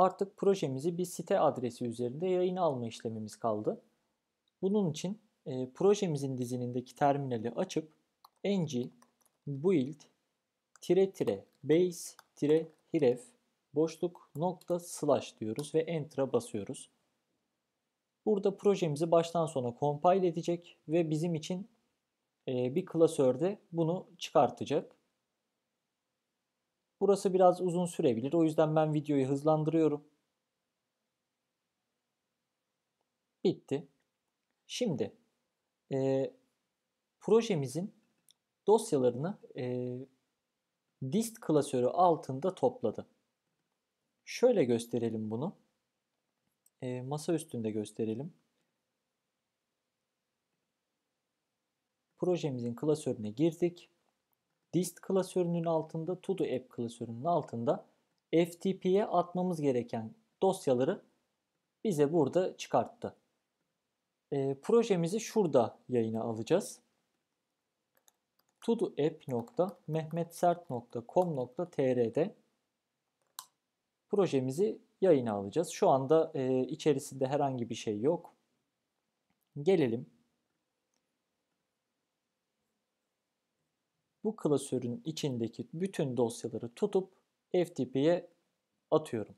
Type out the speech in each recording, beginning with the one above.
Artık projemizi bir site adresi üzerinde yayın alma işlemimiz kaldı. Bunun için e, projemizin dizinindeki terminali açıp ng build tire tire base tire href boşluk nokta slash diyoruz ve enter'a basıyoruz. Burada projemizi baştan sona compile edecek ve bizim için e, bir klasörde bunu çıkartacak. Burası biraz uzun sürebilir. O yüzden ben videoyu hızlandırıyorum. Bitti. Şimdi e, projemizin dosyalarını e, dist klasörü altında topladı. Şöyle gösterelim bunu. E, masa üstünde gösterelim. Projemizin klasörüne girdik dist klasörünün altında to app klasörünün altında FTP'ye atmamız gereken dosyaları bize burada çıkarttı. E, projemizi şurada yayına alacağız. todoapp.mehmetsert.com.tr'de projemizi yayına alacağız. Şu anda e, içerisinde herhangi bir şey yok. Gelelim bu klasörün içindeki bütün dosyaları tutup FTP'ye atıyorum.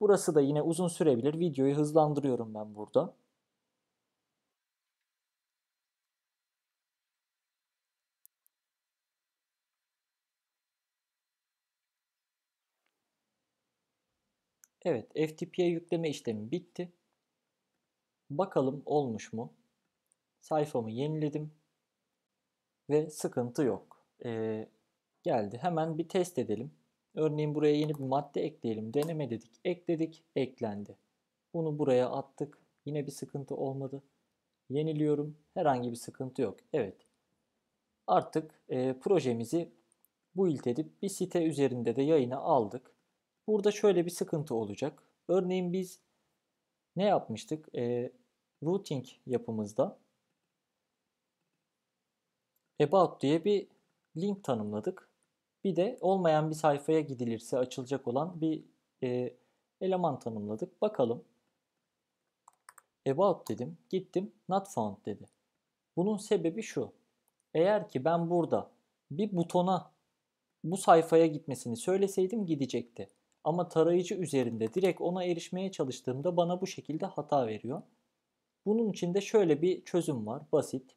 Burası da yine uzun sürebilir. Videoyu hızlandırıyorum ben burada. Evet, FTP'ye yükleme işlemi bitti. Bakalım olmuş mu? Sayfamı yeniledim ve sıkıntı yok. Ee, geldi. Hemen bir test edelim. Örneğin buraya yeni bir madde ekleyelim. Deneme dedik. Ekledik. Eklendi. Bunu buraya attık. Yine bir sıkıntı olmadı. Yeniliyorum. Herhangi bir sıkıntı yok. Evet. Artık e, projemizi build edip bir site üzerinde de yayına aldık. Burada şöyle bir sıkıntı olacak. Örneğin biz ne yapmıştık? E, routing yapımızda about diye bir link tanımladık. Bir de olmayan bir sayfaya gidilirse açılacak olan bir e, eleman tanımladık. Bakalım. About dedim. Gittim. Not found dedi. Bunun sebebi şu. Eğer ki ben burada bir butona bu sayfaya gitmesini söyleseydim gidecekti. Ama tarayıcı üzerinde direkt ona erişmeye çalıştığımda bana bu şekilde hata veriyor. Bunun için de şöyle bir çözüm var. Basit.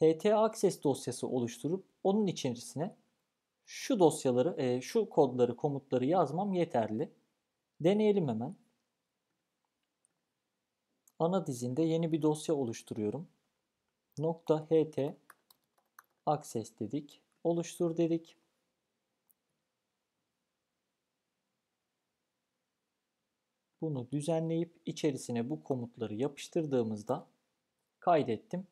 HT Access dosyası oluşturup onun içerisine şu dosyaları, e, şu kodları, komutları yazmam yeterli. Deneyelim hemen. Ana dizinde yeni bir dosya oluşturuyorum. Nokta ht access dedik. Oluştur dedik. Bunu düzenleyip içerisine bu komutları yapıştırdığımızda kaydettim.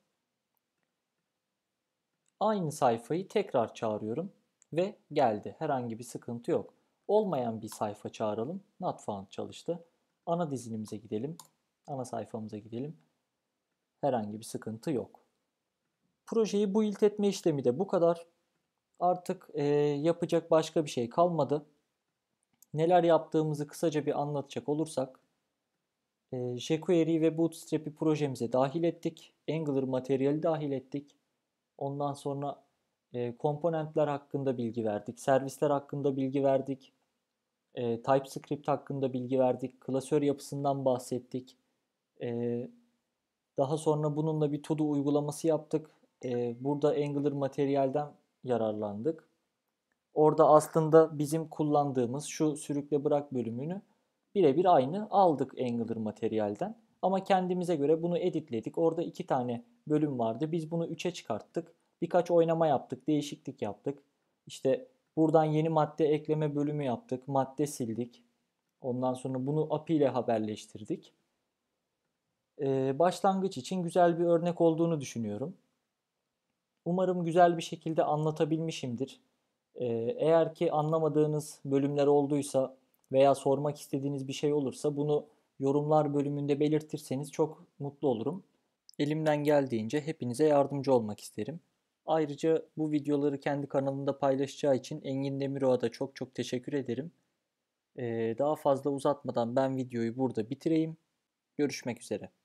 Aynı sayfayı tekrar çağırıyorum ve geldi. Herhangi bir sıkıntı yok. Olmayan bir sayfa çağıralım. Not found çalıştı. Ana dizinimize gidelim. Ana sayfamıza gidelim. Herhangi bir sıkıntı yok. Projeyi build etme işlemi de bu kadar. Artık e, yapacak başka bir şey kalmadı. Neler yaptığımızı kısaca bir anlatacak olursak. E, jQuery ve Bootstrap'i projemize dahil ettik. Angular materyali dahil ettik. Ondan sonra e, komponentler hakkında bilgi verdik. Servisler hakkında bilgi verdik. E, TypeScript hakkında bilgi verdik. Klasör yapısından bahsettik. E, daha sonra bununla bir to-do uygulaması yaptık. E, burada Angular materyalden yararlandık. Orada aslında bizim kullandığımız şu sürükle bırak bölümünü birebir aynı aldık Angular materyalden. Ama kendimize göre bunu editledik. Orada iki tane bölüm vardı. Biz bunu üçe çıkarttık. Birkaç oynama yaptık, değişiklik yaptık. İşte buradan yeni madde ekleme bölümü yaptık. Madde sildik. Ondan sonra bunu API ile haberleştirdik. Ee, başlangıç için güzel bir örnek olduğunu düşünüyorum. Umarım güzel bir şekilde anlatabilmişimdir. Ee, eğer ki anlamadığınız bölümler olduysa veya sormak istediğiniz bir şey olursa bunu yorumlar bölümünde belirtirseniz çok mutlu olurum. Elimden geldiğince hepinize yardımcı olmak isterim. Ayrıca bu videoları kendi kanalında paylaşacağı için Engin Demiroğa da çok çok teşekkür ederim. Ee, daha fazla uzatmadan ben videoyu burada bitireyim. Görüşmek üzere.